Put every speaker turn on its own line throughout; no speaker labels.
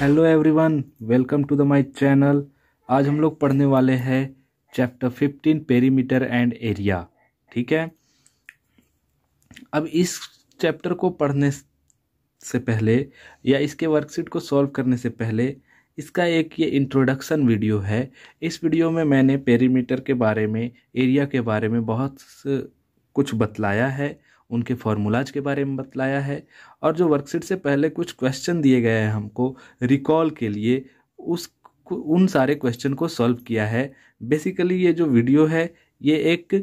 hello everyone welcome to the my channel आज हम लोग पढ़ने वाले हैं chapter fifteen perimeter and area ठीक है अब इस चैप्टर को पढ़ने से पहले या इसके वर्कशीट को सॉल्व करने से पहले इसका एक ये इंट्रोडक्शन वीडियो है इस वीडियो में मैंने पेरीमीटर के बारे में एरिया के बारे में बहुत कुछ बतलाया है उनके फॉर्मूलाज के बारे में बतलाया है और जो वर्कशीट से पहले कुछ क्वेश्चन दिए गए हैं हमको रिकॉल के लिए उस उन सारे क्वेश्चन को सॉल्व किया है बेसिकली ये जो वीडियो है ये एक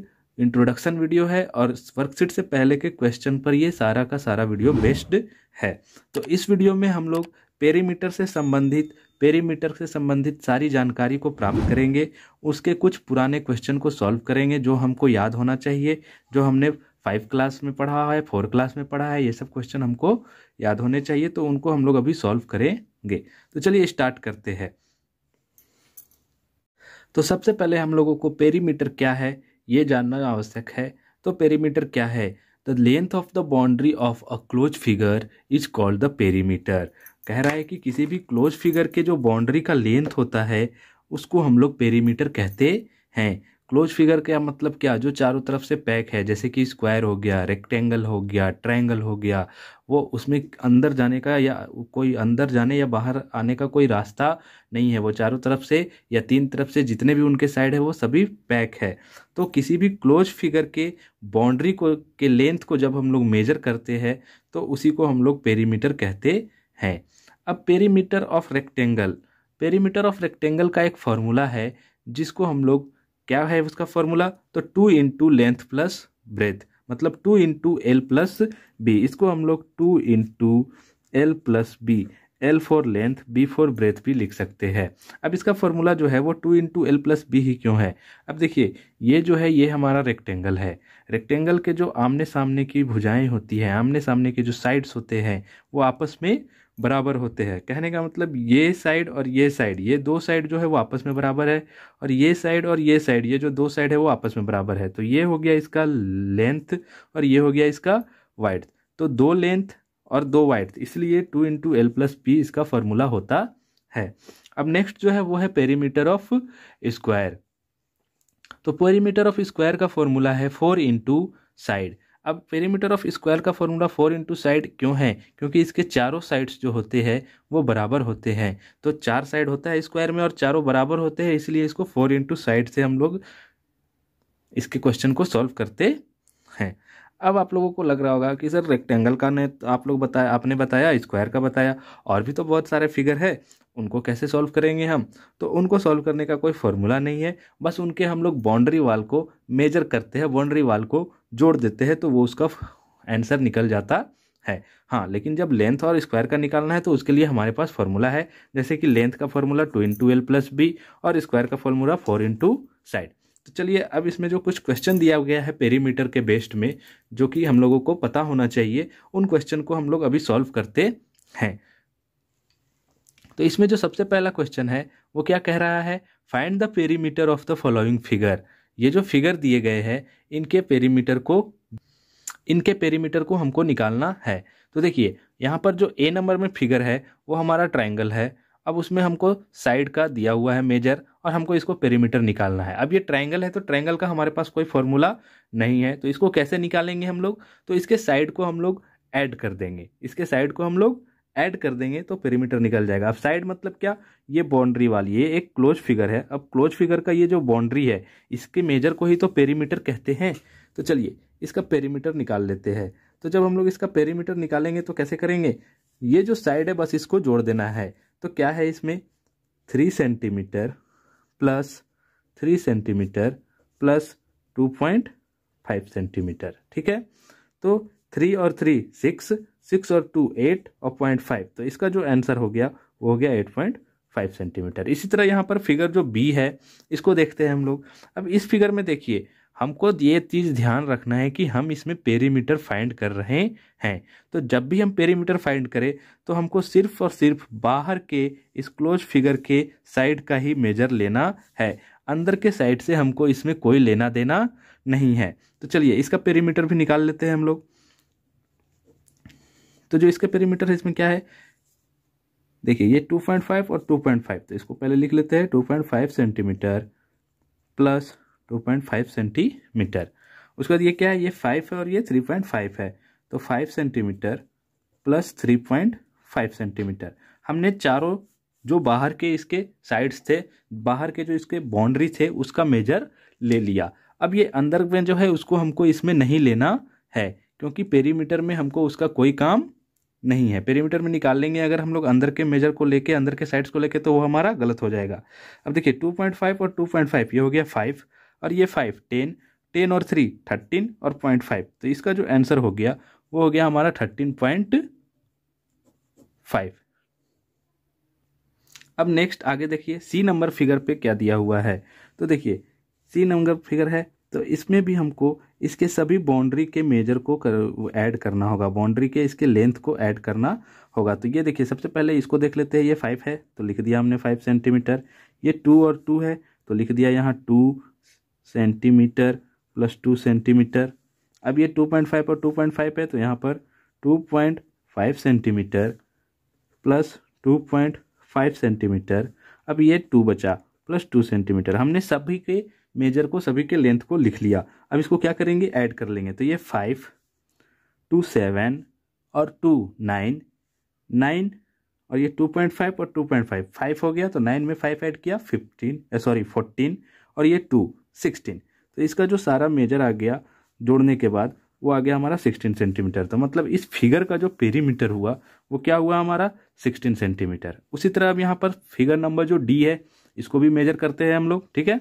इंट्रोडक्शन वीडियो है और वर्कशीट से पहले के क्वेश्चन पर ये सारा का सारा वीडियो बेस्ड है तो इस वीडियो में हम लोग पेरीमीटर से संबंधित पेरीमीटर से संबंधित सारी जानकारी को प्राप्त करेंगे उसके कुछ पुराने क्वेश्चन को सॉल्व करेंगे जो हमको याद होना चाहिए जो हमने फाइव क्लास में पढ़ा है फोर क्लास में पढ़ा है ये सब क्वेश्चन हमको याद होने चाहिए तो उनको हम लोग अभी सॉल्व करेंगे तो चलिए स्टार्ट करते हैं तो सबसे पहले हम लोगों को पेरीमीटर क्या है ये जानना आवश्यक है तो पेरीमीटर क्या है the length of the boundary of a close figure is called the perimeter कह रहा है कि किसी भी क्लोज फिगर के जो बाउंड्री का लेंथ होता है उसको हम लोग पेरीमीटर कहते हैं क्लोज फिगर का मतलब क्या जो चारों तरफ से पैक है जैसे कि स्क्वायर हो गया रेक्टेंगल हो गया ट्रायंगल हो गया वो उसमें अंदर जाने का या कोई अंदर जाने या बाहर आने का कोई रास्ता नहीं है वो चारों तरफ से या तीन तरफ से जितने भी उनके साइड है वो सभी पैक है तो किसी भी क्लोज फिगर के बाउंड्री को के लेंथ को जब हम लोग मेजर करते हैं तो उसी को हम लोग पेरीमीटर कहते हैं अब perimeter of rectangle perimeter of rectangle का एक फॉर्मूला है जिसको हम लोग क्या है उसका फॉर्मूला तो two into length plus breadth मतलब two into L plus B इसको हम लोग two into L plus B L for length B for breadth भी लिख सकते हैं अब इसका फॉर्मूला जो है वो two into L plus B ही क्यों है अब देखिए ये जो है ये हमारा रेक्टेंगल है रेक्टेंगल के जो आमने सामने की भुजाएं होती हैं आमने सामने के जो साइड्स होते हैं वो आपस में बराबर होते हैं कहने का मतलब ये साइड और ये साइड ये दो साइड जो है वो आपस में बराबर है और ये साइड और ये साइड ये जो दो साइड है वो आपस में बराबर है तो ये हो गया इसका लेंथ और ये हो गया इसका वाइड तो दो लेंथ और दो वाइड इसलिए two into L plus P इसका फॉर्मूला होता है अब नेक्स्ट जो है वो है पेरीमीटर ऑफ स्क्वायर तो पेरीमीटर ऑफ स्क्वायर का फॉर्मूला है फोर इंटू साइड अब पेरीमीटर ऑफ स्क्वायर का फॉर्मूला फोर इंटू साइड क्यों है क्योंकि इसके चारों साइड्स जो होते हैं वो बराबर होते हैं तो चार साइड होता है स्क्वायर में और चारों बराबर होते हैं इसलिए इसको फोर इंटू साइड से हम लोग इसके क्वेश्चन को सॉल्व करते हैं अब आप लोगों को लग रहा होगा कि सर रेक्टेंगल का ने तो आप लोग बताया आपने बताया स्क्वायर का बताया और भी तो बहुत सारे फिगर है उनको कैसे सॉल्व करेंगे हम तो उनको सॉल्व करने का कोई फॉर्मूला नहीं है बस उनके हम लोग बाउंड्री वाल को मेजर करते हैं बाउंड्री वाल को जोड़ देते हैं तो वो उसका आंसर निकल जाता है हाँ लेकिन जब लेंथ और स्क्वायर का निकालना है तो उसके लिए हमारे पास फॉर्मूला है जैसे कि लेंथ का formula two into L plus B और स्क्वायर का फॉर्मूला फोर इंटू साइड तो चलिए अब इसमें जो कुछ क्वेश्चन दिया गया है पेरीमीटर के बेस्ड में जो कि हम लोगों को पता होना चाहिए उन क्वेश्चन को हम लोग अभी सॉल्व करते हैं तो इसमें जो सबसे पहला क्वेश्चन है वो क्या कह रहा है find the perimeter of the following figure ये जो फिगर दिए गए हैं इनके पेरीमीटर को इनके पेरीमीटर को हमको निकालना है तो देखिए यहाँ पर जो ए नंबर में फिगर है वो हमारा ट्राइंगल है अब उसमें हमको साइड का दिया हुआ है मेजर और हमको इसको पेरीमीटर निकालना है अब ये ट्राइंगल है तो ट्राइंगल का हमारे पास कोई फॉर्मूला नहीं है तो इसको कैसे निकालेंगे हम लोग तो इसके साइड को हम लोग ऐड कर देंगे इसके साइड को हम लोग ऐड कर देंगे तो पेरीमीटर निकल जाएगा अब साइड मतलब क्या ये बाउंड्री वाली ये एक क्लोज फिगर है अब क्लोज फिगर का ये जो बाउंड्री है इसके मेजर को ही तो पेरीमीटर कहते हैं तो चलिए इसका पेरीमीटर निकाल लेते हैं तो जब हम लोग इसका पेरीमीटर निकालेंगे तो कैसे करेंगे ये जो साइड है बस इसको जोड़ देना है तो क्या है इसमें three centimetre plus three centimetre plus two point five centimetre ठीक है तो थ्री और थ्री सिक्स सिक्स और टू एट और पॉइंट फाइव तो इसका जो आंसर हो गया वो हो गया एट पॉइंट फाइव सेंटीमीटर इसी तरह यहाँ पर फिगर जो बी है इसको देखते हैं हम लोग अब इस फिगर में देखिए हमको ये चीज़ ध्यान रखना है कि हम इसमें पेरीमीटर फाइंड कर रहे हैं तो जब भी हम पेरीमीटर फाइंड करें तो हमको सिर्फ और सिर्फ बाहर के इस क्लोज फिगर के साइड का ही मेजर लेना है अंदर के साइड से हमको इसमें कोई लेना देना नहीं है तो चलिए इसका पेरीमीटर भी निकाल लेते हैं हम लोग तो जो इसका पेरीमीटर है इसमें क्या है देखिए ये 2.5 और 2.5 तो इसको पहले लिख लेते हैं 2.5 सेंटीमीटर प्लस 2.5 सेंटीमीटर उसके बाद ये क्या है ये 5 है और ये 3.5 है तो 5 सेंटीमीटर प्लस 3.5 सेंटीमीटर हमने चारों जो बाहर के इसके साइड्स थे बाहर के जो इसके बाउंड्री थे उसका मेजर ले लिया अब ये अंदर में जो है उसको हमको इसमें नहीं लेना है क्योंकि पेरीमीटर में हमको उसका कोई काम नहीं है पेरीमीटर में निकाल लेंगे अगर हम लोग अंदर के मेजर को लेके अंदर के साइड्स को लेके तो वो हमारा गलत हो जाएगा अब देखिए 2.5 और 2.5 ये हो गया 5 और ये 5 10 10 और 3 13 और 0.5 तो इसका जो आंसर हो गया वो हो गया हमारा 13.5 अब नेक्स्ट आगे देखिए सी नंबर फिगर पे क्या दिया हुआ है तो देखिए सी नंबर फिगर है तो इसमें भी हमको इसके सभी बाउंड्री के मेजर को कर ऐड करना होगा बाउंड्री के इसके लेंथ को ऐड करना होगा तो ये देखिए सबसे पहले इसको देख लेते हैं ये फाइव है तो लिख दिया हमने फाइव सेंटीमीटर ये टू और टू है तो लिख दिया यहाँ two centimetre plus two centimetre अब ये टू पॉइंट फाइव और टू पॉइंट फाइव है तो यहाँ पर two point five centimetre plus two point five centimetre अब ये टू बचा प्लस टू सेंटीमीटर हमने सभी के मेजर को सभी के लेंथ को लिख लिया अब इसको क्या करेंगे ऐड कर लेंगे तो ये फाइव टू सेवन और टू नाइन नाइन और ये टू पॉइंट फाइव और टू पॉइंट फाइव फाइव हो गया तो नाइन में फाइव ऐड किया फिफ्टीन सॉरी फोर्टीन और ये टू सिक्सटीन तो इसका जो सारा मेजर आ गया जोड़ने के बाद वो आ गया हमारा सिक्सटीन सेंटीमीटर तो मतलब इस फिगर का जो पेरीमीटर हुआ वो क्या हुआ हमारा सिक्सटीन सेंटीमीटर उसी तरह अब यहाँ पर फिगर नंबर जो डी है इसको भी मेजर करते हैं हम लोग ठीक है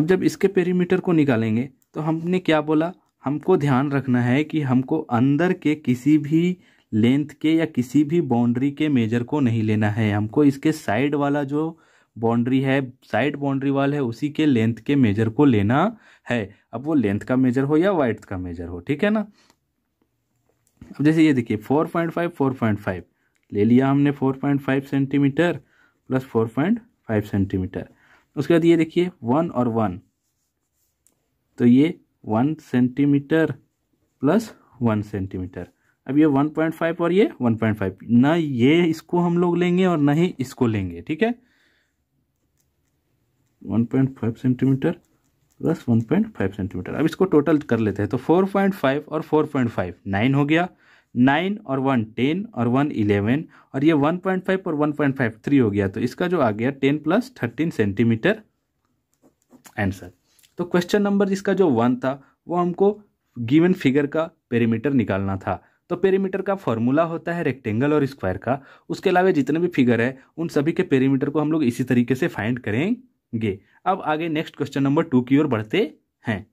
अब जब इसके पेरीमीटर को निकालेंगे तो हमने क्या बोला हमको ध्यान रखना है कि हमको अंदर के किसी भी लेंथ के या किसी भी बाउंड्री के मेजर को नहीं लेना है हमको इसके साइड वाला जो बाउंड्री है साइड बाउंड्री वाल है उसी के लेंथ के मेजर को लेना है अब वो लेंथ का मेजर हो या वाइट का मेजर हो ठीक है ना अब जैसे ये देखिए four point five four point five ले लिया हमने four point five centimetre plus four point five centimetre उसके बाद ये देखिए वन और वन तो ये one centimetre plus one centimetre अब ये वन पॉइंट फाइव और ये वन पॉइंट फाइव ना ये इसको हम लोग लेंगे और ना ही इसको लेंगे ठीक है one point five centimetre plus one point five centimetre अब इसको टोटल कर लेते हैं तो फोर पॉइंट फाइव और फोर पॉइंट फाइव नाइन हो गया नाइन और वन टेन और वन इलेवन और ये वन पॉइंट फाइव और वन पॉइंट फाइव थ्री हो गया तो इसका जो आ गया ten plus thirteen centimetre answer तो क्वेश्चन नंबर जिसका जो वन था वो हमको गिवन फिगर का पेरीमीटर निकालना था तो पेरीमीटर का फॉर्मूला होता है रेक्टेंगल और स्क्वायर का उसके अलावा जितने भी फिगर है उन सभी के पेरीमीटर को हम लोग इसी तरीके से फाइंड करेंगे अब आगे नेक्स्ट क्वेश्चन नंबर टू की ओर बढ़ते हैं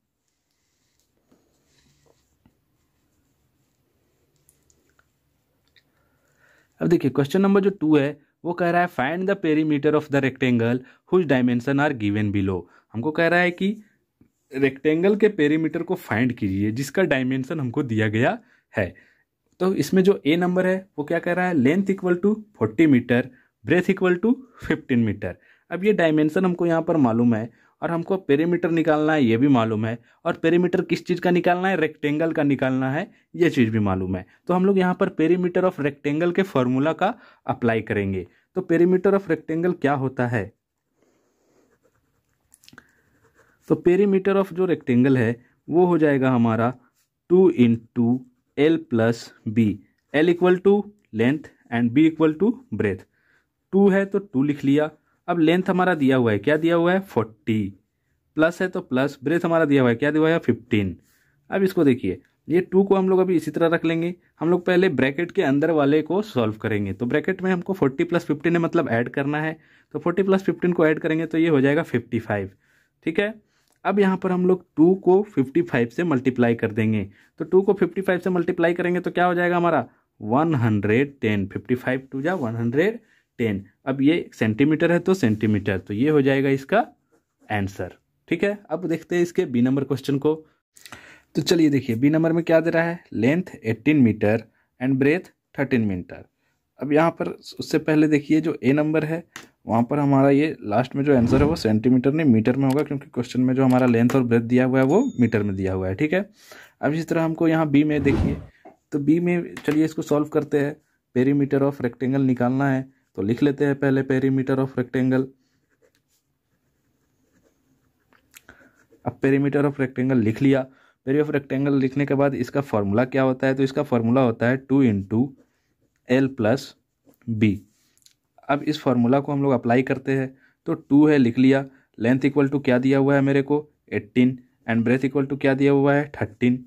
अब देखिए क्वेश्चन नंबर जो टू है वो कह रहा है find the perimeter of the rectangle whose dimension are given below हमको कह रहा है कि रेक्टेंगल के पेरीमीटर को फाइंड कीजिए जिसका डायमेंशन हमको दिया गया है तो इसमें जो ए नंबर है वो क्या कह रहा है length equal to forty metre breadth equal to fifteen metre अब ये डायमेंशन हमको यहाँ पर मालूम है और हमको पेरीमीटर निकालना है ये भी मालूम है और पेरीमीटर किस चीज़ का निकालना है रेक्टेंगल का निकालना है ये चीज़ भी मालूम है तो हम लोग यहाँ पर पेरीमीटर ऑफ रेक्टेंगल के फॉर्मूला का अप्लाई करेंगे तो पेरीमीटर ऑफ रेक्टेंगल क्या होता है तो पेरीमीटर ऑफ जो रेक्टेंगल है वो हो जाएगा हमारा two into L plus B L equal to length and B equal to breadth two है तो टू लिख लिया अब लेंथ हमारा दिया हुआ है क्या दिया हुआ है फोर्टी प्लस है तो प्लस ब्रेथ हमारा दिया हुआ है क्या दिया हुआ है फिफ्टीन अब इसको देखिए ये टू को हम लोग अभी इसी तरह रख लेंगे हम लोग पहले ब्रैकेट के अंदर वाले को सॉल्व करेंगे तो ब्रैकेट में हमको फोर्टी प्लस फिफ्टीन है मतलब ऐड करना है तो फोर्टी प्लस फिफ्टीन को ऐड करेंगे तो ये हो जाएगा फिफ्टी फाइव ठीक है अब यहाँ पर हम लोग टू को फिफ्टी फाइव से मल्टीप्लाई कर देंगे तो टू को फिफ्टी फाइव से मल्टीप्लाई करेंगे तो क्या हो जाएगा हमारा one hundred ten fifty five two जा वन हंड्रेड टेन अब ये सेंटीमीटर है तो सेंटीमीटर तो ये हो जाएगा इसका आंसर ठीक है अब देखते हैं इसके बी नंबर क्वेश्चन को तो चलिए देखिए बी नंबर में क्या दे रहा है length eighteen metre and breadth thirteen metre अब यहाँ पर उससे पहले देखिए जो ए नंबर है वहाँ पर हमारा ये लास्ट में जो आंसर है वो सेंटीमीटर नहीं मीटर में होगा क्योंकि क्वेश्चन में जो हमारा लेंथ और ब्रेथ दिया हुआ है वो मीटर में दिया हुआ है ठीक है अब इसी तरह हमको यहाँ बी में देखिए तो बी में चलिए इसको सॉल्व करते हैं पेरीमीटर ऑफ रेक्टेंगल निकालना है तो लिख लेते हैं पहले पेरीमीटर ऑफ रेक्टेंगल अब पेरीमीटर ऑफ रेक्टेंगल लिख लिया पेरी ऑफ रेक्टेंगल लिखने के बाद इसका फॉर्मूला क्या होता है तो इसका फॉर्मूला होता है two into L plus B अब इस फॉर्मूला को हम लोग अप्लाई करते हैं तो टू है लिख लिया लेंथ इक्वल टू क्या दिया हुआ है मेरे को eighteen and breadth equal to क्या दिया हुआ है थर्टीन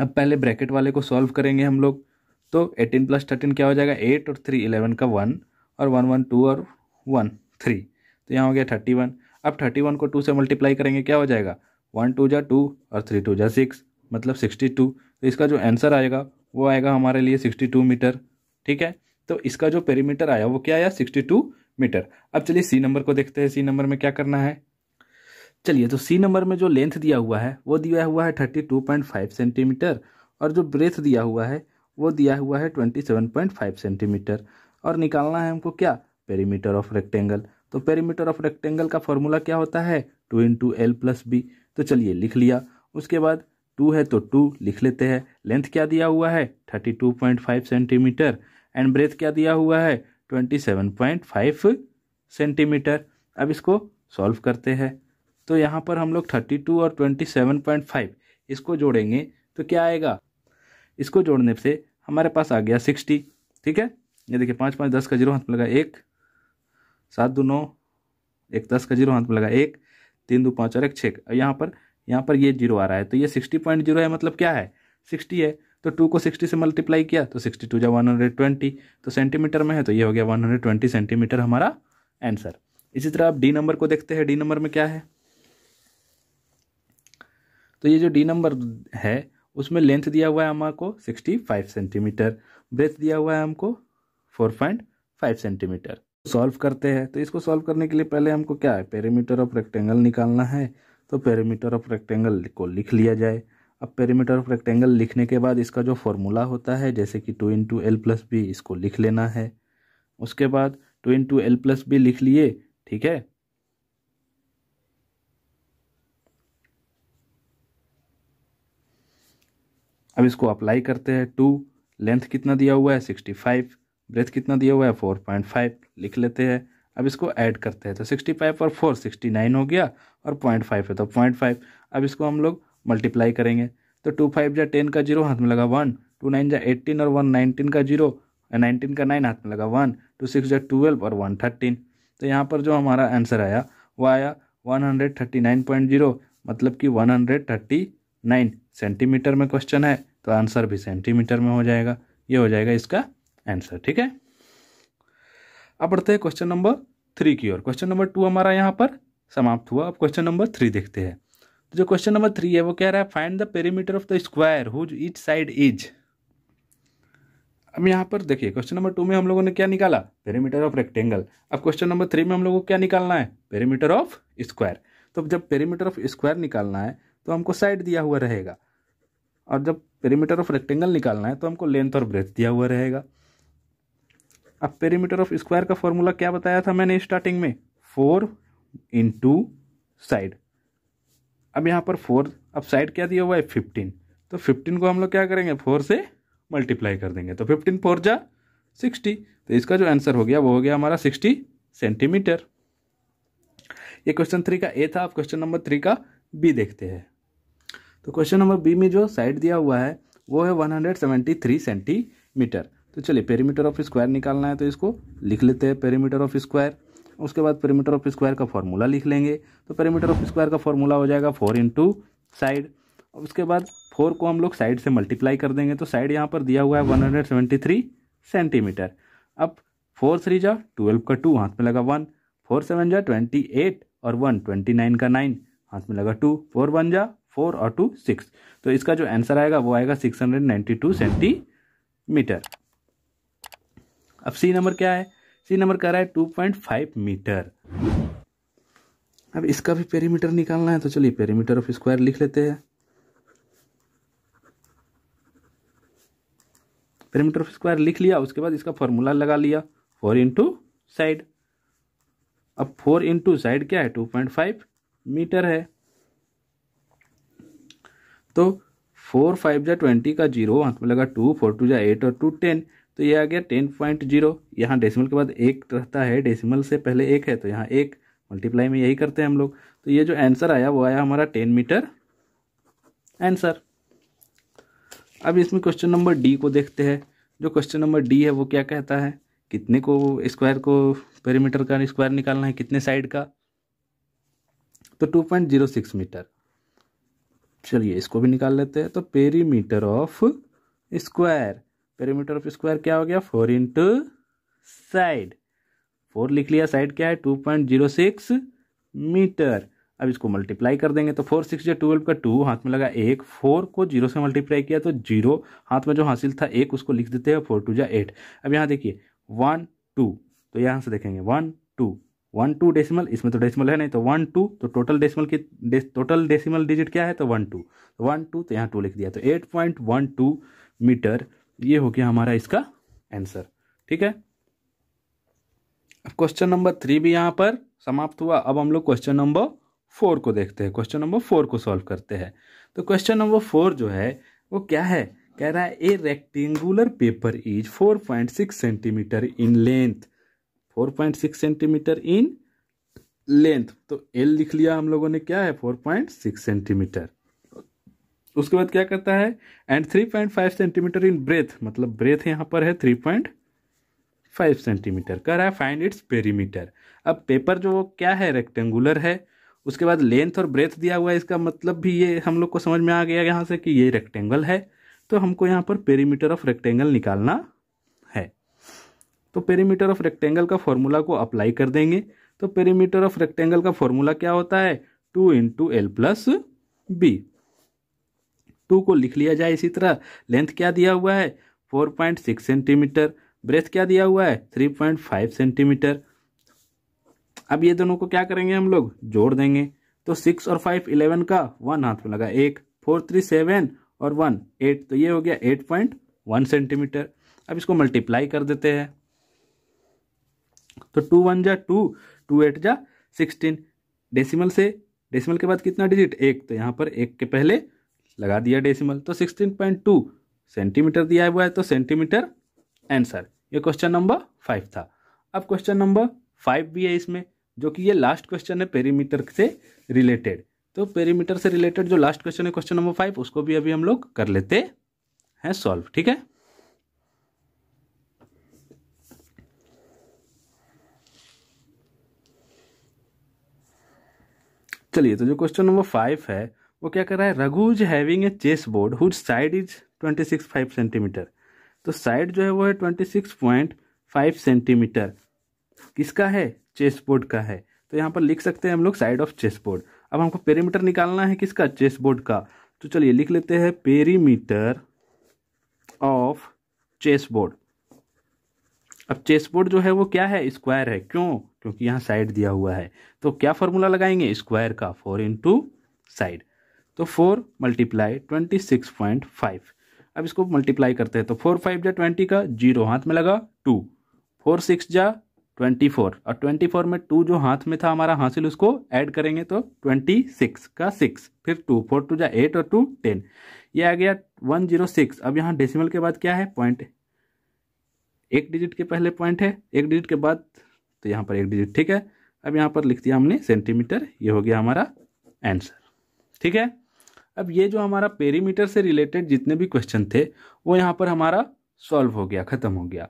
अब पहले ब्रैकेट वाले को सॉल्व करेंगे हम लोग तो एटीन प्लस थर्टीन क्या हो जाएगा एट और थ्री इलेवन का वन और वन वन टू और वन थ्री तो यहाँ हो गया थर्टी वन अब थर्टी वन को टू से मल्टीप्लाई करेंगे क्या हो जाएगा वन टू जा टू और थ्री टू जा सिक्स मतलब सिक्सटी टू तो इसका जो आंसर आएगा वो आएगा हमारे लिए सिक्सटी टू मीटर ठीक है तो इसका जो पेरीमीटर आया वो क्या आया सिक्सटी टू मीटर अब चलिए सी नंबर को देखते हैं सी नंबर में क्या करना है चलिए तो सी नंबर में जो लेंथ दिया हुआ है वो दिया हुआ है thirty two point five centimetre और जो ब्रेथ दिया हुआ है वो दिया हुआ है twenty seven point five centimetre और निकालना है हमको क्या पेरीमीटर ऑफ रेक्टेंगल तो पेरीमीटर ऑफ रेक्टेंगल का फॉर्मूला क्या होता है two into L plus B तो चलिए लिख लिया उसके बाद टू है तो टू लिख लेते हैं लेंथ क्या दिया हुआ है thirty two point five centimetre and breadth क्या दिया हुआ है twenty seven point five centimetre अब इसको सॉल्व करते हैं तो यहाँ पर हम लोग थर्टी टू और ट्वेंटी सेवन पॉइंट फाइव इसको जोड़ेंगे तो क्या आएगा इसको जोड़ने से हमारे पास आ गया सिक्सटी ठीक है ये देखिए पाँच पाँच दस का जीरो हाथ में लगा एक सात दो नौ एक दस का जीरो हाथ में लगा एक तीन दो पाँच और एक छः और यहाँ पर यहाँ पर ये जीरो आ रहा है तो ये सिक्सटी पॉइंट जीरो है मतलब क्या है सिक्सटी है तो टू को सिक्सटी से मल्टीप्लाई किया तो सिक्सटी टू जब वन हंड्रेड ट्वेंटी तो सेंटीमीटर में है तो ये हो गया वन हंड्रेड ट्वेंटी सेंटीमीटर हमारा आंसर इसी तरह आप डी नंबर को देखते हैं डी नंबर में क्या है तो ये जो डी नंबर है उसमें लेंथ दिया हुआ है हमको सिक्सटी फाइव सेंटीमीटर ब्रेथ दिया हुआ है हमको four point five centimetre solve करते हैं तो इसको सॉल्व करने के लिए पहले हमको क्या है पेरीमीटर ऑफ रेक्टेंगल निकालना है तो पेरीमीटर ऑफ रेक्टेंगल को लिख लिया जाए अब पेरीमीटर ऑफ रेक्टेंगल लिखने के बाद इसका जो फॉर्मूला होता है जैसे कि two into L plus B इसको लिख लेना है उसके बाद two into L plus B लिख लिए ठीक है अब इसको अप्लाई करते हैं टू लेंथ कितना दिया हुआ है सिक्सटी फाइव ब्रेथ कितना दिया हुआ है फोर पॉइंट फाइव लिख लेते हैं अब इसको ऐड करते हैं तो सिक्सटी फाइव और फोर सिक्सटी नाइन हो गया और पॉइंट फाइव है तो पॉइंट फाइव अब इसको हम लोग मल्टीप्लाई करेंगे तो टू फाइव जा टेन का जीरो हाथ में लगा वन टू नाइन जा एट्टीन और वन नाइनटीन का जीरो नाइनटीन का नाइन हाथ में लगा वन टू सिक्स जा ट्वेल्व और वन थर्टीन तो यहाँ पर जो हमारा आंसर आया वो आया one hundred thirty nine point zero मतलब कि one hundred thirty nine centimetre में क्वेश्चन है तो आंसर भी सेंटीमीटर में हो जाएगा ये हो जाएगा इसका आंसर ठीक है अब बढ़ते हैं क्वेश्चन नंबर थ्री की ओर क्वेश्चन नंबर टू हमारा यहाँ पर समाप्त हुआ अब क्वेश्चन नंबर थ्री देखते हैं तो जो क्वेश्चन नंबर थ्री है वो कह रहा है find the perimeter of the square whose each side is अब यहाँ पर देखिए क्वेश्चन नंबर टू में हम लोगों ने क्या निकाला पेरीमीटर ऑफ रेक्टेंगल अब क्वेश्चन नंबर थ्री में हम लोगों को क्या निकालना है पेरीमीटर ऑफ स्क्वायर तो जब पेरीमीटर ऑफ स्क्वायर निकालना है तो हमको साइड दिया हुआ रहेगा और जब पेरीमीटर ऑफ रेक्टेंगल निकालना है तो हमको लेंथ और ब्रेथ दिया हुआ रहेगा अब पेरीमीटर ऑफ स्क्वायर का फॉर्मूला क्या बताया था मैंने स्टार्टिंग में फोर इन टू साइड अब यहाँ पर फोर अब साइड क्या दिया हुआ है फिफ्टीन तो फिफ्टीन को हम लोग क्या करेंगे फोर से मल्टीप्लाई कर देंगे तो फिफ्टीन फोर जा सिक्सटी तो इसका जो आंसर हो गया वो हो गया हमारा सिक्सटी सेंटीमीटर ये क्वेश्चन थ्री का ए था अब क्वेश्चन नंबर थ्री का बी देखते हैं तो क्वेश्चन नंबर बी में जो साइड दिया हुआ है वो है 173 सेंटीमीटर तो चलिए पेरीमीटर ऑफ स्क्वायर निकालना है तो इसको लिख लेते हैं पेरीमीटर ऑफ स्क्वायर उसके बाद पेरीमीटर ऑफ स्क्वायर का फॉर्मूला लिख लेंगे तो पेरीमीटर ऑफ स्क्वायर का फॉर्मूला हो जाएगा फोर इंटू साइड उसके बाद फोर को हम लोग साइड से मल्टीप्लाई कर देंगे तो साइड यहाँ पर दिया हुआ है one hundred seventy three centimetre अब फोर थ्री जा ट्वेल्व का टू हाथ में लगा वन फोर सेवन जा ट्वेंटी एट और वन ट्वेंटी नाइन का नाइन हाथ में लगा टू फोर वन जा फोर और टू सिक्स तो इसका जो आंसर आएगा वो आएगा six hundred ninety two centimetre अब सी नंबर क्या है सी नंबर कह रहा है टू पॉइंट फाइव मीटर अब इसका भी पेरीमीटर निकालना है तो चलिए पेरीमीटर ऑफ स्क्वायर लिख लेते हैं पेरीमीटर ऑफ स्क्वायर लिख लिया उसके बाद इसका फॉर्मूला लगा लिया फोर इंटू साइड अब फोर इंटू साइड क्या है टू पॉइंट फाइव मीटर है तो फोर फाइव जा ट्वेंटी का जीरो वहाँ पर लगा टू फोर टू जा एट और टू टेन तो ये आ गया टेन पॉइंट जीरो यहाँ डेसिमल के बाद एक रहता है डेसिमल से पहले एक है तो यहाँ एक मल्टीप्लाई में यही करते हैं हम लोग तो ये जो आंसर आया वो आया हमारा टेन मीटर आंसर अब इसमें क्वेश्चन नंबर डी को देखते हैं जो क्वेश्चन नंबर डी है वो क्या कहता है कितने को स्क्वायर को पेरीमीटर का स्क्वायर निकालना है कितने साइड का तो two point zero six metre चलिए इसको भी निकाल लेते हैं तो perimeter of square perimeter of square क्या हो गया फोर इंटू साइड फोर लिख लिया साइड क्या है two point zero six metre अब इसको मल्टीप्लाई कर देंगे तो फोर सिक्स जो ट्वेल्व का टू हाथ में लगा एक फोर को जीरो से मल्टीप्लाई किया तो जीरो हाथ में जो हासिल था एक उसको लिख देते हैं फोर टू या एट अब यहाँ देखिए वन टू तो यहाँ से देखेंगे one two one two decimal इसमें तो डेसिमल है नहीं तो वन टू तो टोटल डेसिमल की टोटल डेसिमल डिजिट क्या है तो वन टू तो वन टू तो यहाँ टू लिख दिया तो eight point one two metre ये हो गया हमारा इसका आंसर ठीक है क्वेश्चन नंबर थ्री भी यहाँ पर समाप्त हुआ अब हम लोग क्वेश्चन नंबर फोर को देखते हैं क्वेश्चन नंबर फोर को सॉल्व करते हैं तो क्वेश्चन नंबर फोर जो है वो क्या है कह रहा है a rectangular paper is four point six centimetre in length four point six centimetre in length तो एल लिख लिया हम लोगों ने क्या है फोर पॉइंट सिक्स सेंटीमीटर उसके बाद क्या करता है and three point five centimetre in breadth मतलब ब्रेथ यहां पर है थ्री पॉइंट फाइव सेंटीमीटर कर रहा है फाइंड इट्स पेरीमीटर अब पेपर जो क्या है रेक्टेंगुलर है उसके बाद लेंथ और ब्रेथ दिया हुआ है इसका मतलब भी ये हम लोग को समझ में आ गया यहाँ से कि ये रेक्टेंगल है तो हमको यहाँ पर पेरीमीटर ऑफ रेक्टेंगल निकालना तो पेरीमीटर ऑफ रेक्टेंगल का फॉर्मूला को अप्लाई कर देंगे तो पेरीमीटर ऑफ रेक्टेंगल का फॉर्मूला क्या होता है two into L plus B two को लिख लिया जाए इसी तरह लेंथ क्या दिया हुआ है four point six centimetre breadth क्या दिया हुआ है थ्री पॉइंट फाइव सेंटीमीटर अब ये दोनों को क्या करेंगे हम लोग जोड़ देंगे तो सिक्स और फाइव इलेवन का वन हाथ में लगा एक फोर थ्री सेवन और वन एट तो ये हो गया एट पॉइंट वन सेंटीमीटर अब इसको मल्टीप्लाई कर देते हैं तो टू वन जा टू टू एट जा सिक्सटीन डेसिमल से डेसिमल के बाद कितना डिजिट एक तो यहाँ पर एक के पहले लगा दिया डेसिमल तो सिक्सटीन पॉइंट टू सेंटीमीटर दिया हुआ है तो सेंटीमीटर आंसर ये क्वेश्चन नंबर फाइव था अब क्वेश्चन नंबर फाइव भी है इसमें जो कि ये लास्ट क्वेश्चन है पेरीमीटर से रिलेटेड तो पेरीमीटर से रिलेटेड जो लास्ट क्वेश्चन है क्वेश्चन नंबर फाइव उसको भी अभी हम लोग कर लेते हैं सॉल्व ठीक है solve, चलिए तो जो क्वेश्चन नंबर फाइव है वो क्या कर रहा है Raghu is having a chess board whose side is twenty six five centimetre तो साइड जो है वो है twenty six point five centimetre किसका है चेस बोर्ड का है तो यहाँ पर लिख सकते हैं हम लोग साइड ऑफ चेस बोर्ड अब हमको पेरीमीटर निकालना है किसका चेस बोर्ड का तो चलिए लिख लेते हैं पेरीमीटर ऑफ चेस बोर्ड अब चेसबोर्ड जो है वो क्या है स्क्वायर है क्यों क्योंकि यहाँ साइड दिया हुआ है तो क्या फॉर्मूला लगाएंगे स्क्वायर का फोर इंटू साइड तो four multiply twenty six point five अब इसको मल्टीप्लाई करते हैं तो फोर फाइव जा ट्वेंटी का जीरो हाथ में लगा टू फोर सिक्स जा ट्वेंटी फोर और ट्वेंटी फोर में टू जो हाथ में था हमारा हासिल उसको ऐड करेंगे तो ट्वेंटी सिक्स का सिक्स फिर टू फोर टू जा एट और टू टेन ये आ गया वन जीरो सिक्स अब यहाँ डेसिमल के बाद क्या है पॉइंट एक डिजिट के पहले पॉइंट है एक डिजिट के बाद तो यहाँ पर एक डिजिट ठीक है अब यहाँ पर लिख दिया हमने सेंटीमीटर ये हो गया हमारा आंसर ठीक है अब ये जो हमारा पेरीमीटर से रिलेटेड जितने भी क्वेश्चन थे वो यहाँ पर हमारा सॉल्व हो गया ख़त्म हो गया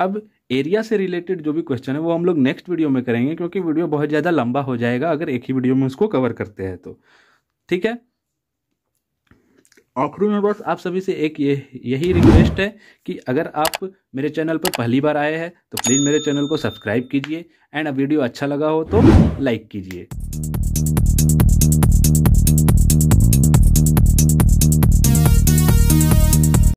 अब एरिया से रिलेटेड जो भी क्वेश्चन है वो हम लोग नेक्स्ट वीडियो में करेंगे क्योंकि वीडियो बहुत ज़्यादा लंबा हो जाएगा अगर एक ही वीडियो में उसको कवर करते हैं तो ठीक है आखिरी में बस आप सभी से एक ये यही रिक्वेस्ट है कि अगर आप मेरे चैनल पर पहली बार आए हैं तो प्लीज़ मेरे चैनल को सब्सक्राइब कीजिए एंड वीडियो अच्छा लगा हो तो लाइक कीजिए